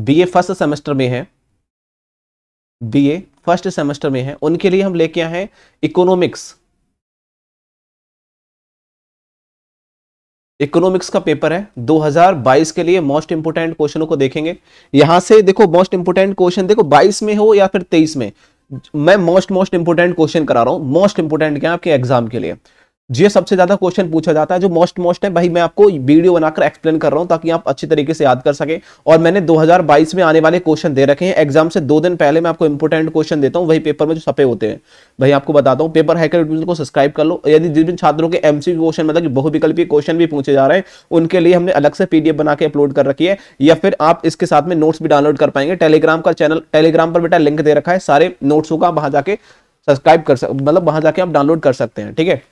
BA first semester में है BA first semester में है उनके लिए हम लेके आए हैं इकोनॉमिक्स इकोनॉमिक्स का पेपर है 2022 के लिए मोस्ट इंपोर्टेंट क्वेश्चनों को देखेंगे यहां से देखो मोस्ट इंपोर्टेंट क्वेश्चन देखो 22 में हो या फिर 23 में मैं मोस्ट मोस्ट इंपोर्टेंट क्वेश्चन करा रहा हूं मोस्ट इंपोर्टेंट क्या आपके एग्जाम के लिए ये सबसे ज्यादा क्वेश्चन पूछा जाता है जो मोस्ट मोस्ट है भाई मैं आपको वीडियो बनाकर एक्सप्लेन कर रहा हूं ताकि आप अच्छी तरीके से याद कर सके और मैंने 2022 में आने वाले क्वेश्चन दे रखे हैं एग्जाम से दो दिन पहले मैं आपको इंपोर्टेंट क्वेश्चन देता हूं वही पेपर में जो छपे होते हैं भाई आपको बताता हूँ पेपर हैकर को सब्सक्राइब कर लो यदि जिन जिन छात्रों के एमसी क्वेश्चन मतलब बहुविकल्पीय क्वेश्चन भी पूछे जा रहे हैं उनके लिए हमने अलग से पीडीएफ बना के अपलोड कर रखी है या फिर आप इसके साथ में नोट्स भी डाउनलोड कर पाएंगे टेलीग्राम का चैनल टेलीग्राम पर बेटा लिंक दे रखा है सारे नोट्सों का वहां जाके सब्सक्राइब कर सक मतलब वहां जाके आप डाउनलोड कर सकते हैं ठीक है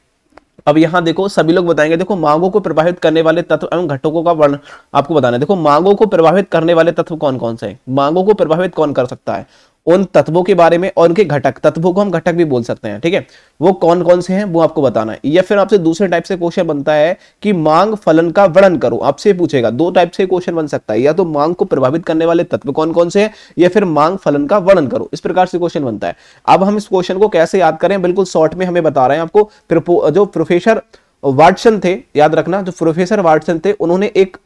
अब यहाँ देखो सभी लोग बताएंगे देखो मांगों को प्रभावित करने वाले तत्व एवं घटकों का वर्ण आपको बताना है देखो मांगों को प्रभावित करने वाले तत्व कौन कौन से हैं मांगों को प्रभावित कौन कर सकता है उन तत्वों के बारे में और उनके घटक तत्वों को हम घटक भी बोल सकते हैं ठीक है वो कौन कौन से हैं वो आपको बताना है या फिर आपसे दूसरे टाइप से क्वेश्चन बनता है कि मांग फलन का वर्णन करो आपसे पूछेगा दो टाइप से क्वेश्चन बन सकता है या तो मांग को प्रभावित करने वाले तत्व कौन कौन से हैं या फिर मांग फलन का वर्णन करो इस प्रकार से क्वेश्चन बनता है अब हम इस क्वेश्चन को कैसे याद करें बिल्कुल शॉर्ट में हमें बता रहे हैं आपको जो प्रोफेसर वाटसन थे याद रखना जो प्रोफेसर वाटसन थे उन्होंने एक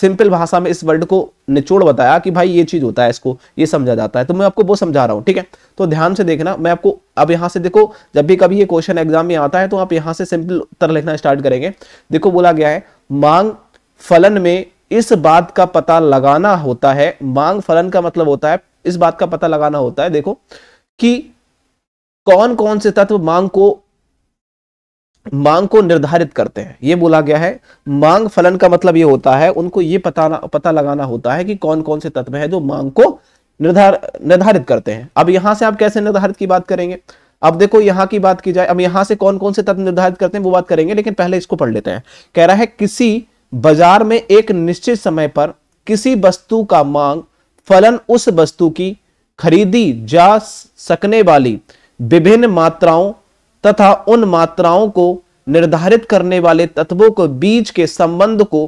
सिंपल भाषा में इस वर्ड को निचोड़ बताया कि भाई ये चीज होता है इसको ये समझा जाता है तो मैं आपको वो समझा रहा हूँ ठीक है तो ध्यान से देखना मैं आपको अब यहाँ से देखो जब भी कभी ये क्वेश्चन एग्जाम में आता है तो आप यहाँ से सिंपल उत्तर लिखना स्टार्ट करेंगे देखो बोला गया है मांग फलन में इस बात का पता लगाना होता है मांग फलन का मतलब होता है इस बात का पता लगाना होता है देखो कि कौन कौन से तत्व मांग को मांग को निर्धारित करते हैं ये बोला गया है मांग फलन का मतलब ये होता है उनको ये पता पता लगाना होता है कि कौन कौन से तत्व है जो मांग को निर्धार निर्धारित करते हैं अब यहां से आप कैसे निर्धारित की बात करेंगे अब देखो यहां की बात की जाए अब यहां से कौन कौन से तत्व निर्धारित करते हैं वो बात करेंगे लेकिन पहले इसको पढ़ लेते हैं कह रहा है किसी बाजार में एक निश्चित समय पर किसी वस्तु का मांग फलन उस वस्तु की खरीदी जा सकने वाली विभिन्न मात्राओं तथा उन मात्राओं को निर्धारित करने वाले तत्वों को बीज के संबंध को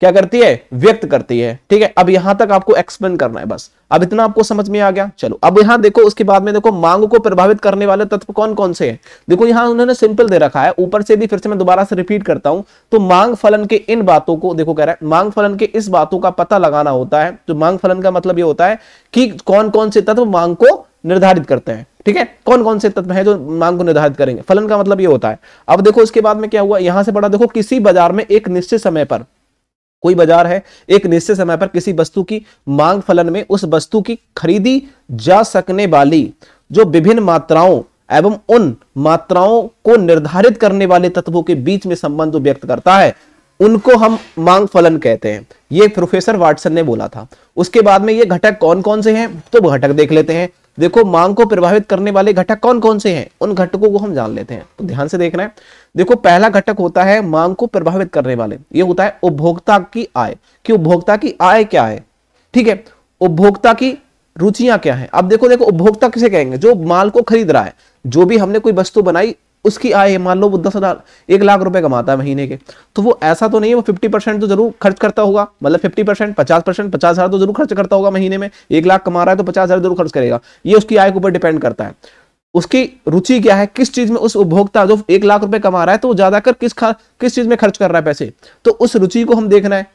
क्या करती है व्यक्त करती है ठीक है अब यहां तक आपको एक्सप्लेन करना है बस अब इतना आपको समझ में आ गया चलो अब यहां देखो उसके बाद में देखो मांग को प्रभावित करने वाले तत्व कौन कौन से हैं देखो यहां उन्होंने सिंपल दे रखा है ऊपर से भी फिर से मैं दोबारा से रिपीट करता हूं तो मांग फलन के इन बातों को देखो कह रहा है मांग फलन के इस बातों का पता लगाना होता है तो मांग फलन का मतलब यह होता है कि कौन कौन से तत्व मांग को निर्धारित करते हैं ठीक है कौन कौन से तत्व हैं जो मांग को निर्धारित करेंगे फलन का मतलब ये होता है अब देखो इसके बाद में क्या हुआ यहां से बड़ा देखो किसी बाजार में एक निश्चित समय पर कोई बाजार है एक निश्चित समय पर किसी वस्तु की मांग फलन में उस वस्तु की खरीदी जा सकने वाली जो विभिन्न मात्राओं एवं उन मात्राओं को निर्धारित करने वाले तत्वों के बीच में संबंध व्यक्त करता है उनको हम मांग फलन कहते हैं ये प्रोफेसर वाटसन ने बोला था उसके बाद में ये घटक कौन कौन से हैं तो घटक देख लेते हैं देखो मांग को प्रभावित करने वाले घटक कौन कौन से हैं उन घटकों को हम जान लेते हैं तो ध्यान से देखना है देखो पहला घटक होता है मांग को प्रभावित करने वाले ये होता है उपभोक्ता की आय कि उपभोक्ता की आय क्या है ठीक है उपभोक्ता की रुचियां क्या है अब देखो देखो उपभोक्ता किसे कहेंगे जो माल को खरीद रहा है जो भी हमने कोई वस्तु बनाई उसकी आय मान लो वो दस हज़ार एक लाख रुपए कमाता है महीने के तो वो ऐसा तो नहीं है वो फिफ्टी परसेंट तो जरूर खर्च करता होगा मतलब फिफ्टी परसेंट पचास परसेंट पचास हज़ार तो जरूर खर्च करता होगा महीने में एक लाख कमा रहा है तो पचास हज़ार जरूर खर्च करेगा ये उसकी आय के ऊपर डिपेंड करता है उसकी रुचि क्या है किस चीज़ में उस उपभोक्ता जो एक लाख रुपए कमा रहा है तो वो ज़्यादातर किस किस चीज़ में खर्च कर रहा है पैसे तो उस रुचि को हम देखना है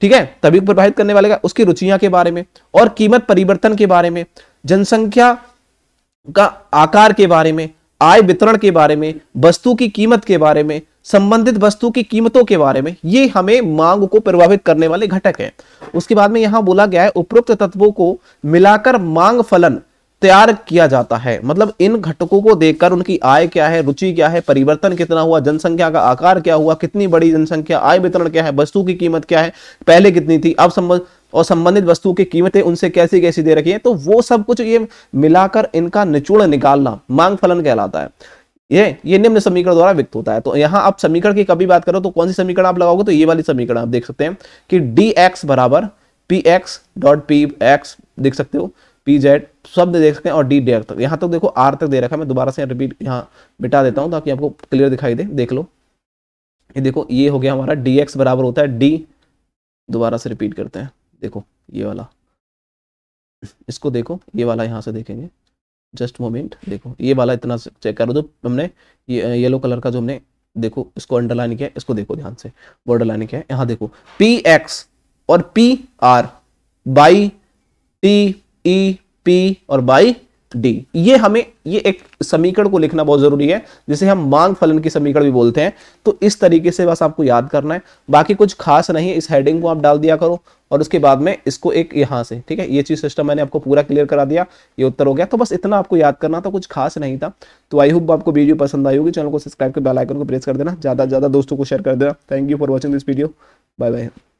ठीक है तभी प्रभावित करने वाले का उसकी रुचियां के बारे में और कीमत परिवर्तन के बारे में जनसंख्या का आकार के बारे में आय वितरण के बारे में वस्तु की कीमत के बारे में संबंधित वस्तु की कीमतों के बारे में ये हमें मांग को प्रभावित करने वाले घटक हैं उसके बाद में यहां बोला गया है उपरोक्त तत्वों को मिलाकर मांग फलन तैयार किया जाता है मतलब इन घटकों को देखकर उनकी आय क्या है रुचि क्या है परिवर्तन कितना हुआ जनसंख्या का आकार क्या हुआ कितनी बड़ी जनसंख्या आय वितरण क्या है वस्तु की कीमत क्या है पहले कितनी थी अब संबंध और संबंधित वस्तु की कीमतें उनसे कैसी कैसी दे रखी है तो वो सब कुछ ये मिलाकर इनका निचुड़ निकालना मांग फलन कहलाता है ये ये निम्न समीकरण द्वारा व्यक्त होता है तो यहाँ आप समीकरण की कभी बात करो तो कौन सी समीकरण आप लगाओगे तो ये वाली समीकरण आप देख सकते हैं कि डी एक्स बराबर P X dot P X देख सकते हो पी जेड सब दे देख सकते हैं और डी डी एक्स तक यहाँ तक तो देखो आर तक दे रखा है मैं दोबारा से रिपीट यहाँ मिटा देता हूँ ताकि आपको क्लियर दिखाई दे देख लो ये देखो ये हो गया हमारा डी एक्स बराबर होता है डी दोबारा से रिपीट करते हैं देखो ये वाला इसको देखो ये वाला यहाँ से देखेंगे जस्ट मोमेंट देखो ये वाला इतना चेक करो जो तो हमने ये येलो कलर का जो हमने देखो इसको अंडरलाइन किया इसको देखो ध्यान से बॉर्डर लाइन किया यहाँ देखो पी एक्स और P R by T E P और बाई डी ये हमें ये एक समीकरण को लिखना बहुत जरूरी है जिसे हम मांग फलन की समीकरण भी बोलते हैं तो इस तरीके से बस आपको याद करना है बाकी कुछ खास नहीं है इस हेडिंग को आप डाल दिया करो और उसके बाद में इसको एक यहां से ठीक है ये चीज सिस्टम मैंने आपको पूरा क्लियर करा दिया ये उत्तर हो गया तो बस इतना आपको याद करना था कुछ खास नहीं था तो आई होप आपको वीडियो पसंद आई होगी चैनल को सब्सक्राइब कर बेल आइकन को प्रेस कर देना ज़्यादा ज़्यादा दोस्तों को शेयर कर देना thank you for watching this video bye bye